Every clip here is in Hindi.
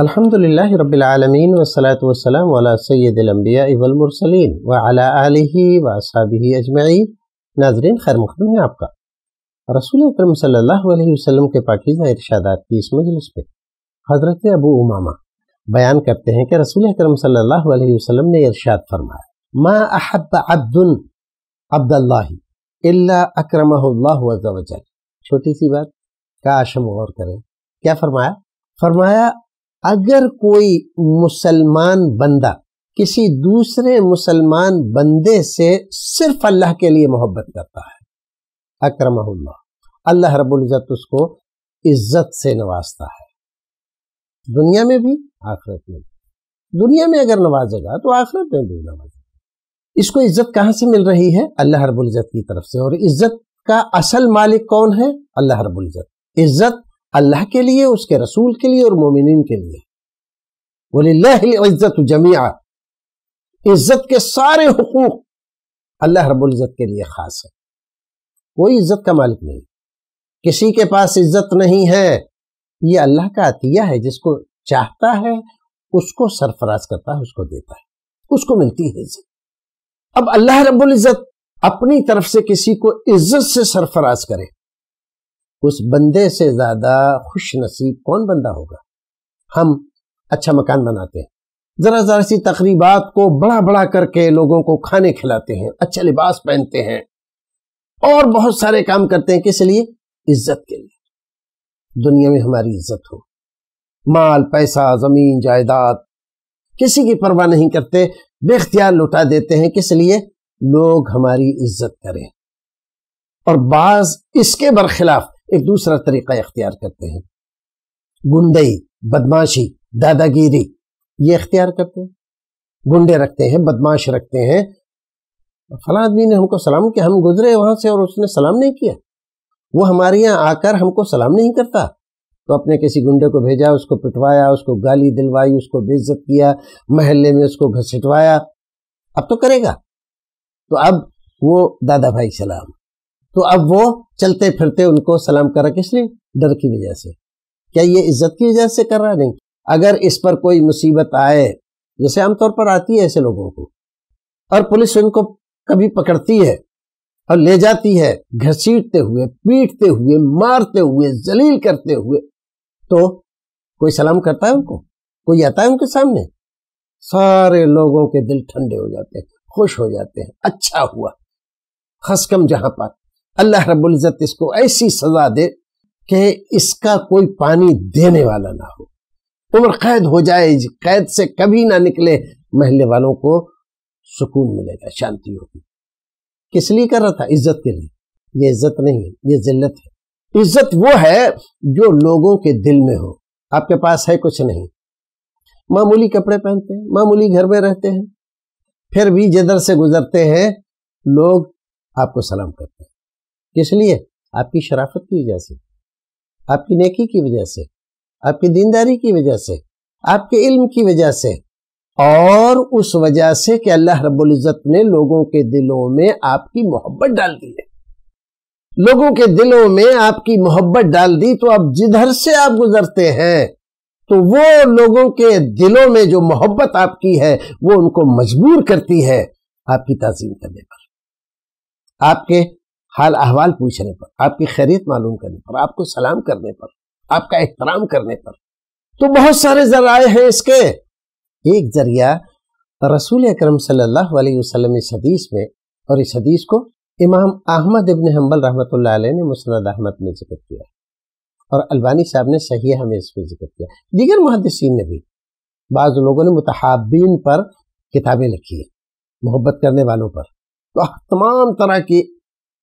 अल्हम्दुलिल्लाह रब्बिल आलमीन वसलात वसलाम अंबिया वल मुरसलीन व अला आलिही व असहाबिही अजमाई नाजरीन खैर मखदूम है आपका रसूल अकरम सल्लल्लाहु अलैहि वसल्लम के पाकीज़ा इरशादात की इस मजलिस पे हज़रत अबू उमामा बयान करते हैं कि रसूल अकरम सल्लल्लाहु अलैहि वसल्लम ने इरशाद फरमाया मा अहब अब्दुन अब्दल्लाही इल्ला अक्रमहुल्लाहु अज़्ज़ा वजल छोटी सी बात काश हम गौर करें क्या फरमाया फरमाया अगर कोई मुसलमान बंदा किसी दूसरे मुसलमान बंदे से सिर्फ अल्लाह के लिए मोहब्बत करता है अक्रम अल्लाह रबुल्ज़त उसको इज्जत से नवाजता है दुनिया में भी आखिरत में भी दुनिया में अगर नवाजेगा तो आखिरत में भी नवाजेगा इसको इज्जत कहाँ से मिल रही है अल्लाह रबुल्ज़त की तरफ से और इज्जत का असल मालिक कौन है अल्लाह रबुल्ज़त इज्जत अल्लाह के लिए उसके रसूल के लिए और मोमिन के लिए बोले जमिया इज्जत के सारे हकूक अल्लाह रबुल्ज़त के लिए ख़ास है कोई इज्जत का मालिक नहीं किसी के पास इज्जत नहीं है ये अल्लाह का अतिया है जिसको चाहता है उसको सरफराज करता है उसको देता है उसको मिलती है इज्जत अब अल्लाह रबुल्जत इज्जत अपनी तरफ से किसी को इज्जत से सरफराज करे उस बंदे से ज़्यादा खुश नसीब कौन बंदा होगा हम अच्छा मकान बनाते हैं ज़रा ज़रा सी तकरीबात को बड़ा बड़ा करके लोगों को खाने खिलाते हैं अच्छा लिबास पहनते हैं और बहुत सारे काम करते हैं किस लिए इज्जत के लिए दुनिया में हमारी इज्जत हो माल पैसा ज़मीन जायदाद किसी की परवाह नहीं करते बेख्तियार लुटा देते हैं किस लिए लोग हमारी इज्जत करें और बाज इसके बरखिलाफ़ एक दूसरा तरीका इख्तियार करते हैं गुंडई बदमाशी दादागिरी ये इख्तियार करते हैं गुंडे रखते हैं बदमाश रखते हैं फला आदमी ने हमको सलाम किया हम गुजरे वहां से और उसने सलाम नहीं किया वो हमारे यहाँ आकर हमको सलाम नहीं करता तो अपने किसी गुंडे को भेजा उसको पिटवाया उसको गाली दिलवाई उसको बेइज्जत किया महल्ले में उसको घसीटवाया अब तो करेगा तो अब वो दादा भाई सलाम तो अब वो चलते फिरते उनको सलाम कर रहा किस लिए डर की वजह से क्या ये इज्जत की वजह से कर रहा नहीं अगर इस पर कोई मुसीबत आए जैसे आमतौर पर आती है ऐसे लोगों को और पुलिस उनको कभी पकड़ती है और ले जाती है घसीटते हुए पीटते हुए मारते हुए जलील करते हुए तो कोई सलाम करता है उनको कोई आता है उनके सामने सारे लोगों के दिल ठंडे हो जाते हैं खुश हो जाते हैं अच्छा हुआ खसकम जहां पर अल्लाह रबुल्ज़त इसको ऐसी सजा दे कि इसका कोई पानी देने वाला ना हो उम्र कैद हो जाए कैद से कभी ना निकले महल्ले वालों को सुकून मिलेगा शांति होगी किस लिए कर रहा था इज्जत के लिए ये इज्जत नहीं है ये जिल्लत है इज्जत वो है जो लोगों के दिल में हो आपके पास है कुछ नहीं मामूली कपड़े पहनते हैं मामूली घर में रहते हैं फिर भी जिधर से गुजरते हैं लोग आपको सलाम करते हैं किस लिए आपकी शराफत की वजह से आपकी नेकी की वजह से आपकी दीनदारी की वजह से आपके इल्म की वजह से और उस वजह से कि अल्लाह रब्बुल इज़्ज़त ने लोगों के दिलों में आपकी मोहब्बत डाल दी है लोगों के दिलों में आपकी मोहब्बत डाल दी तो अब जिधर से आप गुजरते हैं तो वो लोगों के दिलों में जो मोहब्बत आपकी है वो उनको मजबूर करती है आपकी तजीम करने पर आपके हाल अहवाल पूछने पर आपकी खैरियत मालूम करने पर आपको सलाम करने पर आपका एहतराम करने पर तो बहुत सारे जराए हैं इसके एक जरिया रसूल अक्रम सल्लाम इस हदीस में और इस हदीस को इमाम अहमद इबन हम्बल रहमत ने मुसरद अहमद में जिक्र किया और अलवानी साहब ने सही हमें इसमें जिक्र किया दीगर मुहदसिन ने भी बाज़ लोगों ने मुतहाबीन पर किताबें लिखी है मोहब्बत करने वालों पर तो तमाम तरह की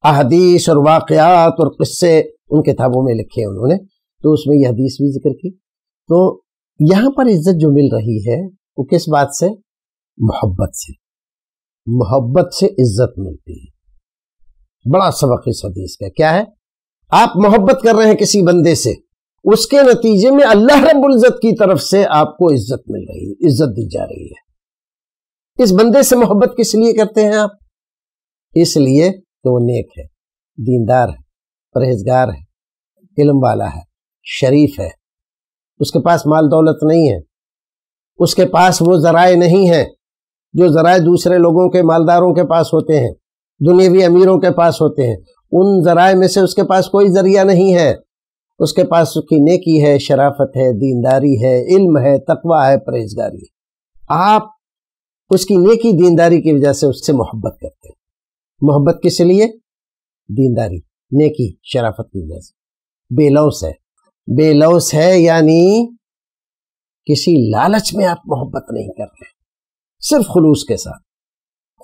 अहदीस और वाकयात और किस्से उन किताबों में लिखे हैं उन्होंने तो उसमें यह हदीस भी जिक्र की तो यहाँ पर इज्जत जो मिल रही है वो किस बात से मोहब्बत से मोहब्बत से इज्जत मिलती है बड़ा सबक इस हदीस का क्या है आप मोहब्बत कर रहे हैं किसी बंदे से उसके नतीजे में अल्लाह रब्बुल इज़्ज़त की तरफ से आपको इज्जत मिल रही है इज्जत दी जा रही है इस बंदे से मोहब्बत किस लिए करते हैं आप इसलिए कि तो वो नेक है दीनदार है परहेजगार है इलम वाला है शरीफ है उसके पास माल दौलत नहीं है उसके पास वो ज़राए नहीं हैं जो ज़राए दूसरे लोगों के मालदारों के पास होते हैं दुनियावी अमीरों के पास होते हैं उन ज़राए में से उसके पास कोई ज़रिया नहीं है उसके पास उसकी नेकी है शराफत है दीनदारी है इल्म है तकवा है परहेजगारी आप उसकी नेकी दीनदारी की वजह से उससे मोहब्बत करते हैं मोहब्बत किस लिए दीनदारी नेकी शराफत की वजह से बेलौस है बेलौस है यानी किसी लालच में आप मोहब्बत नहीं कर रहे सिर्फ खलूस के साथ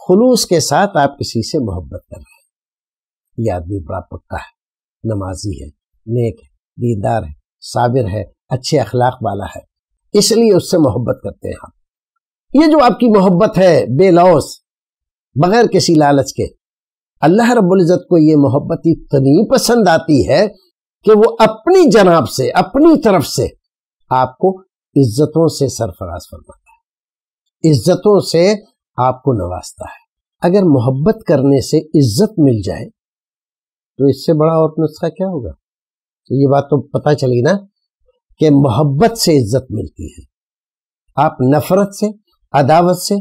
खलूस के साथ आप किसी से मोहब्बत कर रहे हैं ये आदमी बड़ा पक्का है नमाजी है नेक है दीदार है साबिर है अच्छे अखलाक वाला है इसलिए उससे मोहब्बत करते हैं आप ये जो आपकी मोहब्बत है बेलौस बगैर किसी लालच के अल्लाह रब्ज़त को ये मोहब्बत इतनी पसंद आती है कि वो अपनी जनाब से अपनी तरफ से आपको इज्जतों से सरफराज फरमाता है इज्जतों से आपको नवाजता है अगर मोहब्बत करने से इज्जत मिल जाए तो इससे बड़ा और नुस्खा क्या होगा तो ये बात तो पता चली ना कि मोहब्बत से इज्जत मिलती है आप नफरत से अदावत से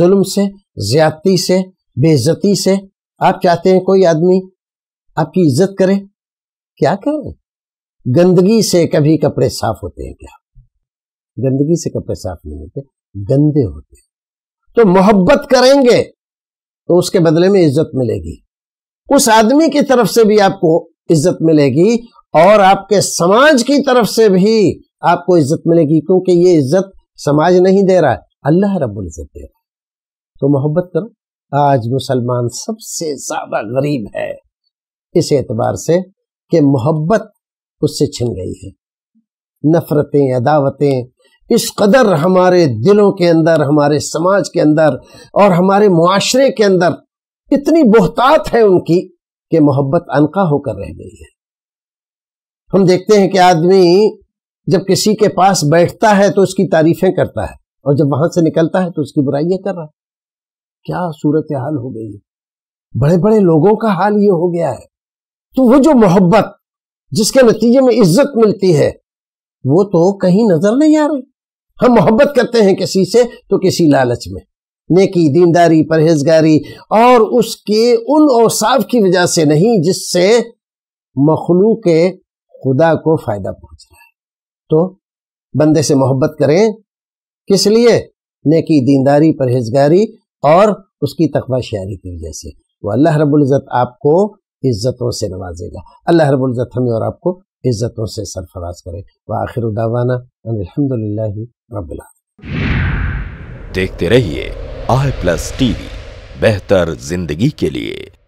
जुल्म से ज्यादती से बेइज्जती से आप चाहते हैं कोई आदमी आपकी इज्जत करे क्या करें गंदगी से कभी कपड़े साफ होते हैं क्या गंदगी से कपड़े साफ नहीं होते गंदे होते हैं तो मोहब्बत करेंगे तो उसके बदले में इज्जत मिलेगी उस आदमी की तरफ से भी आपको इज्जत मिलेगी और आपके समाज की तरफ से भी आपको इज्जत मिलेगी क्योंकि ये इज्जत समाज नहीं दे रहा है अल्लाह रब्बुल इज्जत दे रहा है तो मोहब्बत करो आज मुसलमान सबसे ज्यादा गरीब है इस एतबार से कि मोहब्बत उससे छिन गई है नफरतें अदावतें इस कदर हमारे दिलों के अंदर हमारे समाज के अंदर और हमारे मुआशरे के अंदर इतनी बोहतात है उनकी कि मोहब्बत अनका होकर रह गई है हम देखते हैं कि आदमी जब किसी के पास बैठता है तो उसकी तारीफें करता है और जब वहां से निकलता है तो उसकी बुराइयां कर रहा है क्या सूरत हाल हो गई बड़े बड़े लोगों का हाल ये हो गया है तो वो जो मोहब्बत जिसके नतीजे में इज्जत मिलती है वो तो कहीं नजर नहीं आ रही हम मोहब्बत करते हैं किसी से तो किसी लालच में नेकी दीनदारी परहेजगारी और उसके उन औसाफ की वजह से नहीं जिससे मखलू के खुदा को फायदा पहुंच रहा है तो बंदे से मोहब्बत करें किस लिए नेकी दीनदारी परहेजगारी और उसकी तकवा शारी की वजह से वो अल्लाह रबुल्ज़त आपको इज़्ज़तों से नवाजेगा अल्लाह रबुल्ज़त हमें और आपको इज़्ज़तों से सरफराज करे व आखिर दावाना अलहमदिल्ला रबुल्ला देखते रहिए आई प्लस टीवी बेहतर जिंदगी के लिए